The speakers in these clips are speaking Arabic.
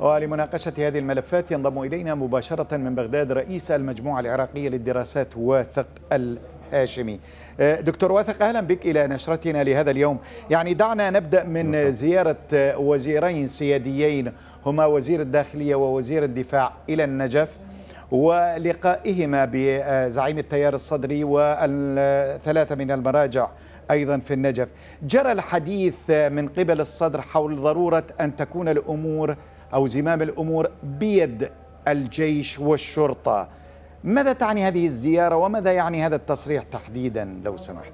ولمناقشة هذه الملفات ينضم إلينا مباشرة من بغداد رئيس المجموعة العراقية للدراسات واثق الهاشمي أه، دكتور واثق أهلا بك إلى نشرتنا لهذا اليوم يعني دعنا نبدأ من نعم. زيارة أه، وزيرين سياديين هما وزير الداخلية ووزير الدفاع إلى النجف ولقائهما بزعيم التيار الصدري والثلاثة من المراجع أيضا في النجف جرى الحديث من قبل الصدر حول ضرورة أن تكون الأمور أو زمام الأمور بيد الجيش والشرطة ماذا تعني هذه الزيارة وماذا يعني هذا التصريح تحديدا لو سمحت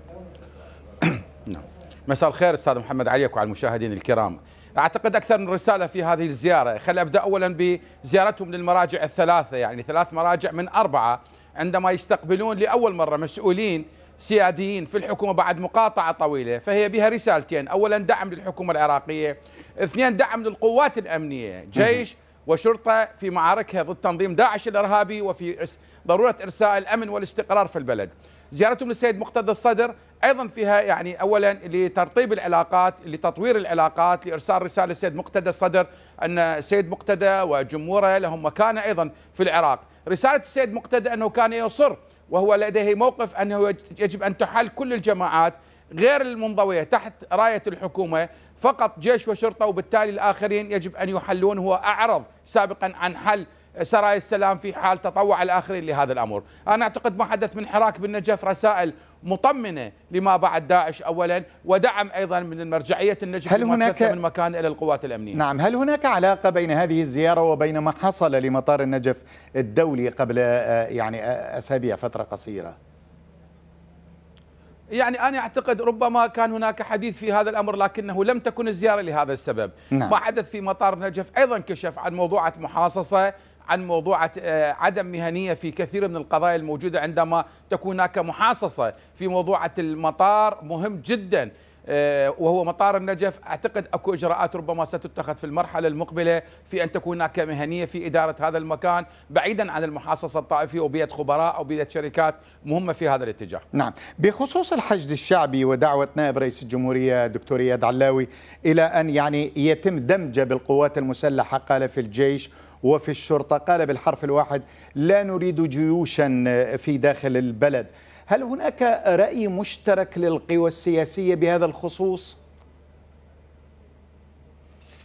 نعم مساء الخير أستاذ محمد عليك وعلى المشاهدين الكرام أعتقد أكثر من رسالة في هذه الزيارة خلي أبدأ أولا بزيارتهم للمراجع الثلاثة يعني ثلاث مراجع من أربعة عندما يستقبلون لأول مرة مسؤولين سياديين في الحكومة بعد مقاطعة طويلة فهي بها رسالتين أولا دعم للحكومة العراقية اثنين دعم للقوات الأمنية جيش وشرطة في معاركها ضد تنظيم داعش الإرهابي وفي ضرورة إرساء الأمن والاستقرار في البلد زيارتهم للسيد مقتدى الصدر ايضا فيها يعني اولا لترطيب العلاقات لتطوير العلاقات لارسال رساله للسيد مقتدى الصدر ان السيد مقتدى وجمهوره لهم مكانه ايضا في العراق رساله السيد مقتدى انه كان يصر وهو لديه موقف أنه يجب أن تحال كل الجماعات غير المنضوية تحت راية الحكومة فقط جيش وشرطة وبالتالي الآخرين يجب أن يحلون هو أعرض سابقا عن حل سرايا السلام في حال تطوع الآخرين لهذا الأمر أنا أعتقد ما حدث من حراك بالنجف رسائل مطمنة لما بعد داعش أولا ودعم أيضا من المرجعيه النجف هل هناك من مكان إلى القوات الأمنية نعم هل هناك علاقة بين هذه الزيارة وبين ما حصل لمطار النجف الدولي قبل آه، يعني آه، أسابيع فترة قصيرة يعني أنا أعتقد ربما كان هناك حديث في هذا الأمر لكنه لم تكن الزيارة لهذا السبب نعم. ما حدث في مطار نجف أيضا كشف عن موضوعة محاصصة عن موضوع آه، عدم مهنيه في كثير من القضايا الموجوده عندما تكون هناك محاصصه في موضوع المطار مهم جدا آه، وهو مطار النجف أعتقد أكو إجراءات ربما ستتخذ في المرحلة المقبلة في أن تكون هناك مهنية في إدارة هذا المكان بعيدا عن المحاصصة الطائفية وبيد خبراء أو بيد شركات مهمة في هذا الاتجاه نعم بخصوص الحشد الشعبي ودعوة نائب رئيس الجمهورية دكتور إياد علاوي إلى أن يعني يتم دمجه بالقوات المسلحة قال في الجيش وفي الشرطة قال بالحرف الواحد لا نريد جيوشا في داخل البلد هل هناك رأي مشترك للقوى السياسية بهذا الخصوص؟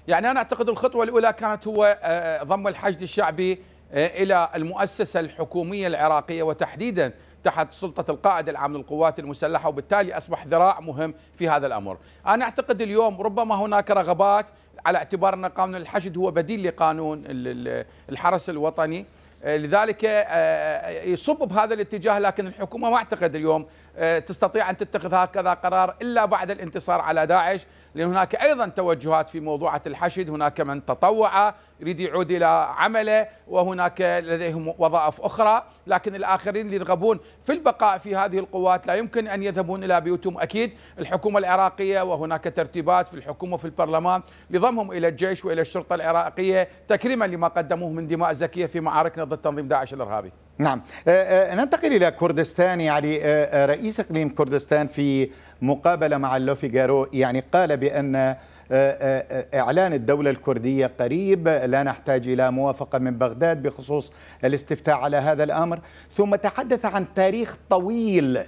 يعني أنا أعتقد الخطوة الأولى كانت هو آه، آه، ضم الحشد الشعبي آه، إلى المؤسسة الحكومية العراقية وتحديدا تحت سلطة القائد العام للقوات المسلحة وبالتالي أصبح ذراع مهم في هذا الأمر أنا أعتقد اليوم ربما هناك رغبات على اعتبار أن قانون الحشد هو بديل لقانون الحرس الوطني آه، لذلك آه، آه، يصب بهذا الاتجاه لكن الحكومة ما أعتقد اليوم تستطيع أن تتخذ هكذا قرار إلا بعد الانتصار على داعش لأن هناك أيضا توجهات في موضوعة الحشد هناك من تطوع يريد يعود إلى عمله وهناك لديهم وظائف أخرى لكن الآخرين اللي يرغبون في البقاء في هذه القوات لا يمكن أن يذهبون إلى بيوتهم أكيد الحكومة العراقية وهناك ترتيبات في الحكومة وفي البرلمان لضمهم إلى الجيش وإلى الشرطة العراقية تكريما لما قدموه من دماء زكية في معاركنا ضد تنظيم داعش الارهابي نعم آه، آه، ننتقل الى كردستان يعني آه، رئيس اقليم كردستان في مقابله مع جارو يعني قال بان إعلان الدولة الكردية قريب لا نحتاج إلى موافقة من بغداد بخصوص الاستفتاء على هذا الأمر ثم تحدث عن تاريخ طويل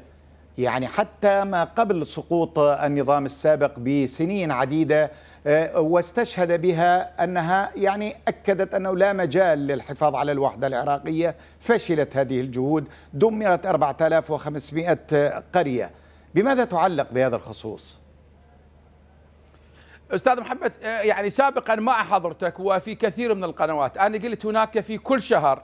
يعني حتى ما قبل سقوط النظام السابق بسنين عديدة آه، واستشهد بها أنها يعني أكدت أنه لا مجال للحفاظ على الوحدة العراقية فشلت هذه الجهود دمرت 4500 قرية بماذا تعلق بهذا الخصوص؟ استاذ محمد آه، يعني سابقا مع حضرتك وفي كثير من القنوات انا قلت هناك في كل شهر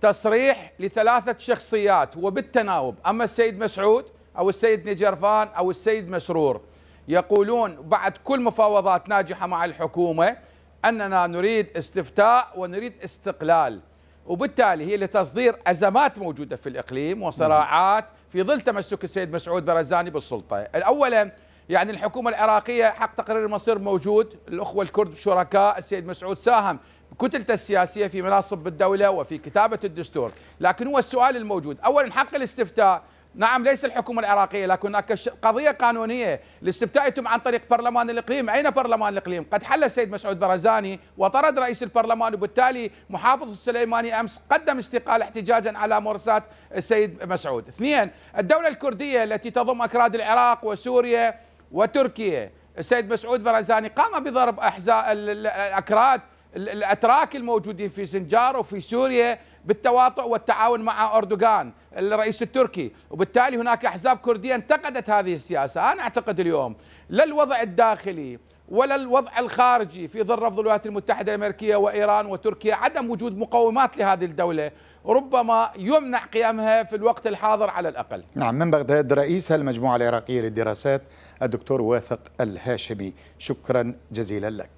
تصريح لثلاثة شخصيات وبالتناوب أما السيد مسعود أو السيد نجرفان أو السيد مسرور يقولون بعد كل مفاوضات ناجحة مع الحكومة أننا نريد استفتاء ونريد استقلال وبالتالي هي لتصدير أزمات موجودة في الإقليم وصراعات في ظل تمسك السيد مسعود برزاني بالسلطة الأولى يعني الحكومة العراقية حق تقرير المصير موجود الأخوة الكرد شركاء السيد مسعود ساهم كتلته السياسيه في مناصب الدوله وفي كتابه الدستور، لكن هو السؤال الموجود، اولا حق الاستفتاء نعم ليس الحكومة العراقية لكن هناك قضية قانونية الاستفتاء يتم عن طريق برلمان الإقليم أين برلمان الإقليم قد حل السيد مسعود برزاني وطرد رئيس البرلمان وبالتالي محافظ السليماني أمس قدم استقالة احتجاجا على مورسات السيد مسعود اثنين الدولة الكردية التي تضم أكراد العراق وسوريا وتركيا السيد مسعود برزاني قام بضرب أحزاب الأكراد الاتراك الموجودين في سنجار وفي سوريا بالتواطؤ والتعاون مع اردوغان الرئيس التركي وبالتالي هناك احزاب كرديه انتقدت هذه السياسه انا اعتقد اليوم لا الوضع الداخلي ولا الوضع الخارجي في ظل رفض الولايات المتحده الامريكيه وايران وتركيا عدم وجود مقومات لهذه الدوله ربما يمنع قيامها في الوقت الحاضر على الاقل. نعم من بغداد رئيس المجموعه العراقيه للدراسات الدكتور واثق الهاشمي شكرا جزيلا لك.